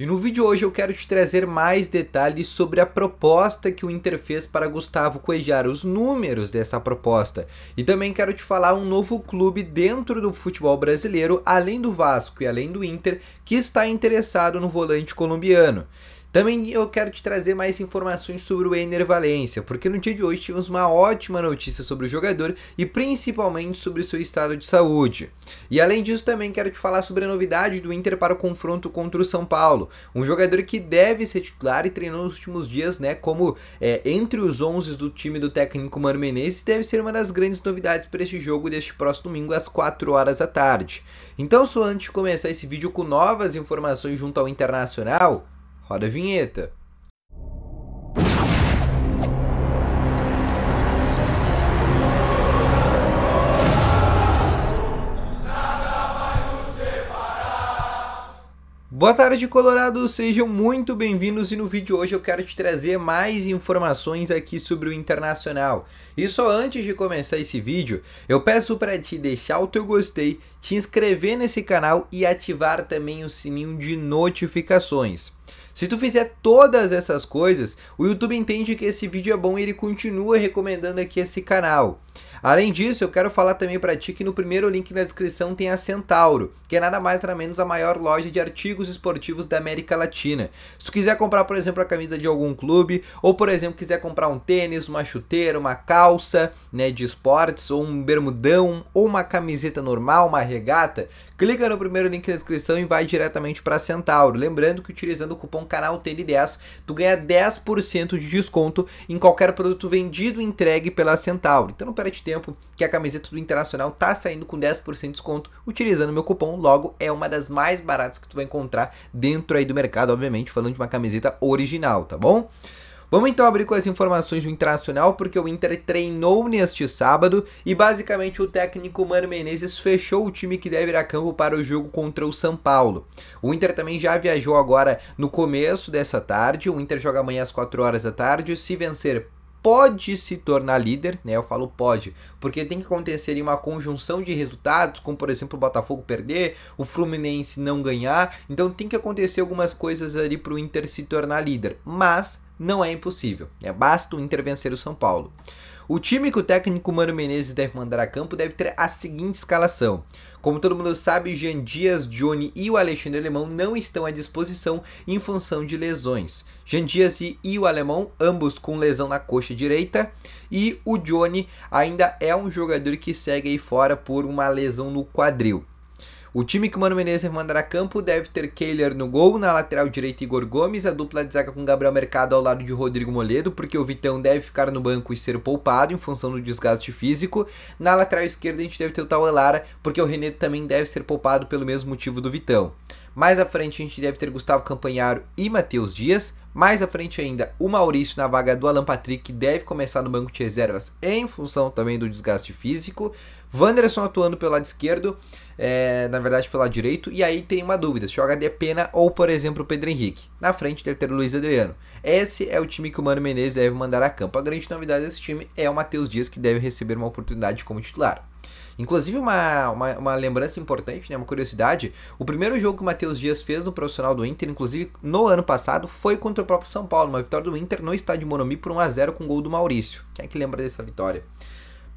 E no vídeo hoje eu quero te trazer mais detalhes sobre a proposta que o Inter fez para Gustavo Coejar, os números dessa proposta. E também quero te falar um novo clube dentro do futebol brasileiro, além do Vasco e além do Inter, que está interessado no volante colombiano. Também eu quero te trazer mais informações sobre o Ener Valência, porque no dia de hoje tivemos uma ótima notícia sobre o jogador e principalmente sobre o seu estado de saúde. E além disso, também quero te falar sobre a novidade do Inter para o confronto contra o São Paulo, um jogador que deve ser titular e treinou nos últimos dias, né, como é, entre os 11 do time do técnico Mano Menezes, deve ser uma das grandes novidades para este jogo deste próximo domingo às 4 horas da tarde. Então, só antes de começar esse vídeo com novas informações junto ao Internacional, Roda a vinheta. Boa tarde, Colorado! Sejam muito bem-vindos e no vídeo hoje eu quero te trazer mais informações aqui sobre o Internacional. E só antes de começar esse vídeo, eu peço para te deixar o teu gostei, te inscrever nesse canal e ativar também o sininho de notificações. Se tu fizer todas essas coisas, o YouTube entende que esse vídeo é bom e ele continua recomendando aqui esse canal. Além disso, eu quero falar também para ti que no primeiro link na descrição tem a Centauro, que é nada mais nada menos a maior loja de artigos esportivos da América Latina. Se tu quiser comprar, por exemplo, a camisa de algum clube, ou por exemplo, quiser comprar um tênis, uma chuteira, uma calça, né, de esportes, ou um bermudão, ou uma camiseta normal, uma regata, clica no primeiro link na descrição e vai diretamente para Centauro. Lembrando que utilizando o cupom canal TN10, tu ganha 10% de desconto em qualquer produto vendido e entregue pela Centauro. Então não perde tempo tempo que a camiseta do Internacional tá saindo com 10% de desconto utilizando meu cupom, logo é uma das mais baratas que tu vai encontrar dentro aí do mercado, obviamente, falando de uma camiseta original, tá bom? Vamos então abrir com as informações do Internacional, porque o Inter treinou neste sábado e basicamente o técnico Mano Menezes fechou o time que deve ir a campo para o jogo contra o São Paulo. O Inter também já viajou agora no começo dessa tarde, o Inter joga amanhã às 4 horas da tarde, se vencer pode se tornar líder, né? Eu falo pode, porque tem que acontecer uma conjunção de resultados, como por exemplo o Botafogo perder, o Fluminense não ganhar. Então tem que acontecer algumas coisas ali para o Inter se tornar líder. Mas não é impossível. É Basta o Inter vencer o São Paulo. O time que o técnico Mano Menezes deve mandar a campo deve ter a seguinte escalação. Como todo mundo sabe, Jean Dias, Johnny e o Alexandre Alemão não estão à disposição em função de lesões. Jean Dias e, e o Alemão, ambos com lesão na coxa direita, e o Johnny ainda é um jogador que segue aí fora por uma lesão no quadril. O time que o Mano Menezes mandará campo deve ter Kehler no gol, na lateral direita Igor Gomes, a dupla de zaga com Gabriel Mercado ao lado de Rodrigo Moledo, porque o Vitão deve ficar no banco e ser poupado em função do desgaste físico. Na lateral esquerda a gente deve ter o Tauelara, porque o René também deve ser poupado pelo mesmo motivo do Vitão. Mais à frente a gente deve ter Gustavo Campanharo e Matheus Dias. Mais à frente ainda, o Maurício na vaga do Alan Patrick deve começar no banco de reservas em função também do desgaste físico. Wanderson atuando pelo lado esquerdo, é, na verdade pelo lado direito, e aí tem uma dúvida, se joga de é Pena ou, por exemplo, o Pedro Henrique. Na frente deve ter o Luiz Adriano. Esse é o time que o Mano Menezes deve mandar a campo. A grande novidade desse time é o Matheus Dias, que deve receber uma oportunidade como titular. Inclusive, uma, uma, uma, lembrança importante, né, uma curiosidade: o primeiro jogo que o Matheus Dias fez no profissional do Inter, inclusive no ano passado, foi contra o próprio São Paulo, uma vitória do Inter no estádio Morumbi por 1 a 0 com o gol do Maurício. Quem é que lembra dessa vitória?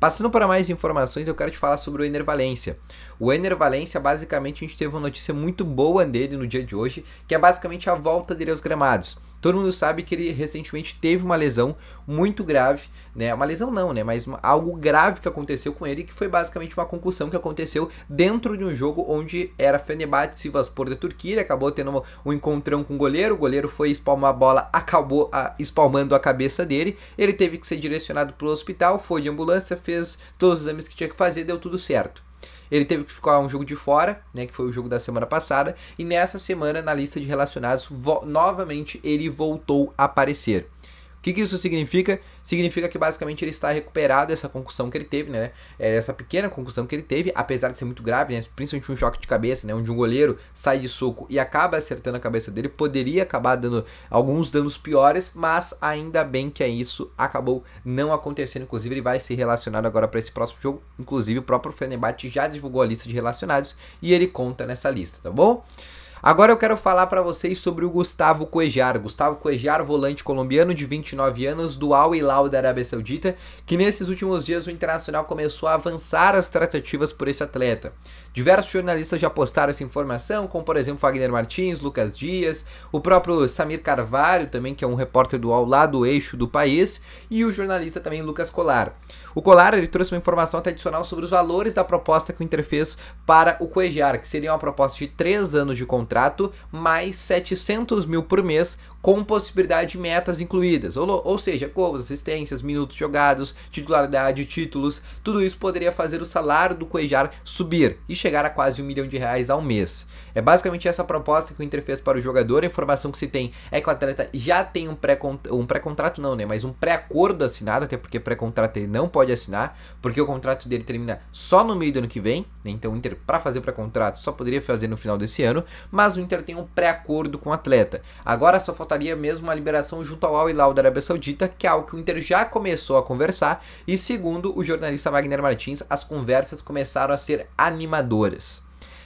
Passando para mais informações, eu quero te falar sobre o Enervalência. O Enervalência, basicamente, a gente teve uma notícia muito boa dele no dia de hoje, que é basicamente a volta dele aos gramados. Todo mundo sabe que ele recentemente teve uma lesão muito grave, né? Uma lesão não, né? Mas uma, algo grave que aconteceu com ele, que foi basicamente uma concussão que aconteceu dentro de um jogo onde era Fenerbahçe Sivaspor da Turquia, ele acabou tendo uma, um encontrão com o goleiro, o goleiro foi espalmar a bola, acabou a, ah, espalmando a cabeça dele, ele teve que ser direcionado para o hospital, foi de ambulância, fez todos os exames que tinha que fazer, deu tudo certo. Ele teve que ficar um jogo de fora, né, que foi o jogo da semana passada, e nessa semana na lista de relacionados novamente ele voltou a aparecer que, que isso significa? Significa que basicamente ele está recuperado dessa concussão que ele teve, né? É, Essa pequena concussão que ele teve, apesar de ser muito grave, né? principalmente um choque de cabeça, né? Onde um goleiro sai de soco e acaba acertando a cabeça dele, poderia acabar dando alguns danos piores, mas ainda bem que é isso, acabou não acontecendo. Inclusive, ele vai ser relacionado agora para esse próximo jogo. Inclusive, o próprio Fenerbahçe já divulgou a lista de relacionados e ele conta nessa lista, tá bom? Agora eu quero falar para vocês sobre o Gustavo Cuejar. Gustavo Cuejar, volante colombiano de 29 anos, do Al Hilal da Arábia Saudita, que nesses últimos dias o Internacional começou a avançar as tratativas por esse atleta. Diversos jornalistas já postaram essa informação, como por exemplo Wagner Martins, Lucas Dias, o próprio Samir Carvalho, também que é um repórter do Al lá do eixo do país, e o jornalista também Lucas Colar. O Colar ele trouxe uma informação até adicional sobre os valores da proposta que o Inter fez para o Cuejar, que seria uma proposta de 3 anos de contrato contrato, mais 700 mil por mês, com possibilidade de metas incluídas. Ou, ou seja, gols, assistências, minutos jogados, titularidade, títulos, tudo isso poderia fazer o salário do Cuejar subir e chegar a quase um milhão de reais ao mês. É basicamente essa proposta que o Inter fez para o jogador. A informação que se tem é que o atleta já tem um pré-contrato, um pré não, né? Mas um pré-acordo assinado, até porque pré-contrato ele não pode assinar, porque o contrato dele termina só no meio do ano que vem. Né? Então o Inter, para fazer pré-contrato, só poderia fazer no final desse ano mas o Inter tem um pré-acordo com o atleta. Agora só faltaria mesmo uma liberação junto ao Al Hilal da Arábia Saudita, que é algo que o Inter já começou a conversar, e segundo o jornalista Wagner Martins, as conversas começaram a ser animadoras.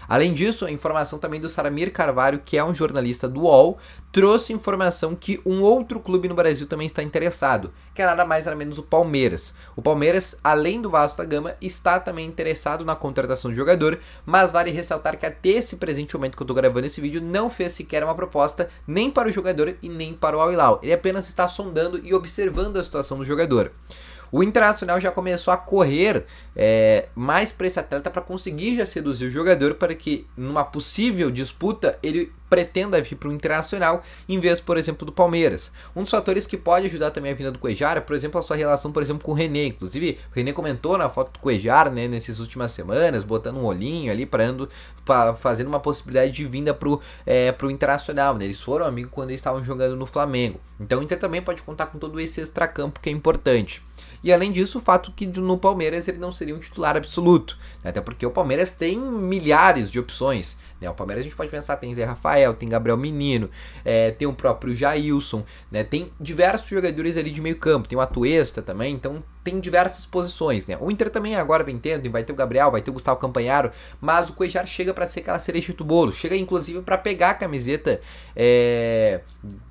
Além disso, a informação também do Saramir Carvalho, que é um jornalista do UOL, trouxe informação que um outro clube no Brasil também está interessado, que é nada mais nada menos o Palmeiras. O Palmeiras, além do Vasco da Gama, está também interessado na contratação de jogador, mas vale ressaltar que até esse presente momento que eu estou gravando esse vídeo não fez sequer uma proposta nem para o jogador e nem para o Al Hilal. Ele apenas está sondando e observando a situação do jogador. O Internacional já começou a correr é, mais para esse atleta para conseguir já seduzir o jogador para que numa possível disputa ele pretenda vir para o Internacional em vez, por exemplo, do Palmeiras. Um dos fatores que pode ajudar também a vinda do Cuejara, é, por exemplo, a sua relação, por exemplo, com o René. Inclusive, o René comentou na foto do Cuejara, né, nessas últimas semanas, botando um olhinho ali, parando, pra, fazendo uma possibilidade de vinda para o é, pro Internacional. Né? Eles foram amigos quando eles estavam jogando no Flamengo. Então o Inter também pode contar com todo esse extracampo que é importante. E além disso, o fato que no Palmeiras ele não seria um titular absoluto, né? até porque o Palmeiras tem milhares de opções. Né? O Palmeiras a gente pode pensar tem Zé Rafael, tem Gabriel Menino, é, tem o próprio Jailson, né? tem diversos jogadores ali de meio campo, tem o Atuesta também, então tem diversas posições, né? O Inter também agora vem tendo, vai ter o Gabriel, vai ter o Gustavo Campanharo, mas o Cuejar chega para ser aquela cereja do bolo, chega inclusive para pegar a camiseta é,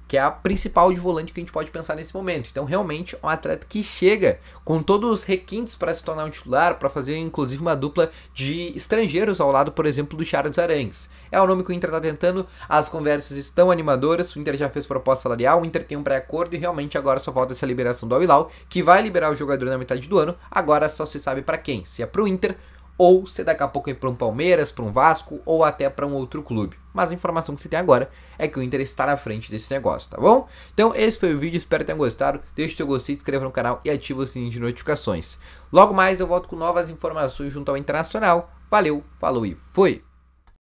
que é a principal de volante que a gente pode pensar nesse momento. Então, realmente, é um atleta que chega com todos os requintes para se tornar um titular, para fazer inclusive uma dupla de estrangeiros ao lado, por exemplo, do Charles Arangues. É o nome que o Inter está tentando, as conversas estão animadoras, o Inter já fez proposta salarial, o Inter tem um pré-acordo e realmente agora só falta essa liberação do Avilau, que vai liberar o jogador na metade do ano. Agora só se sabe para quem, se é pro Inter ou se daqui a pouco é para um Palmeiras, para um Vasco ou até para um outro clube. Mas a informação que se tem agora é que o Inter está na frente desse negócio, tá bom? Então esse foi o vídeo, espero que tenham gostado. Deixe o seu gostei, se inscreva no canal e ative o sininho de notificações. Logo mais eu volto com novas informações junto ao Internacional. Valeu, falou e fui!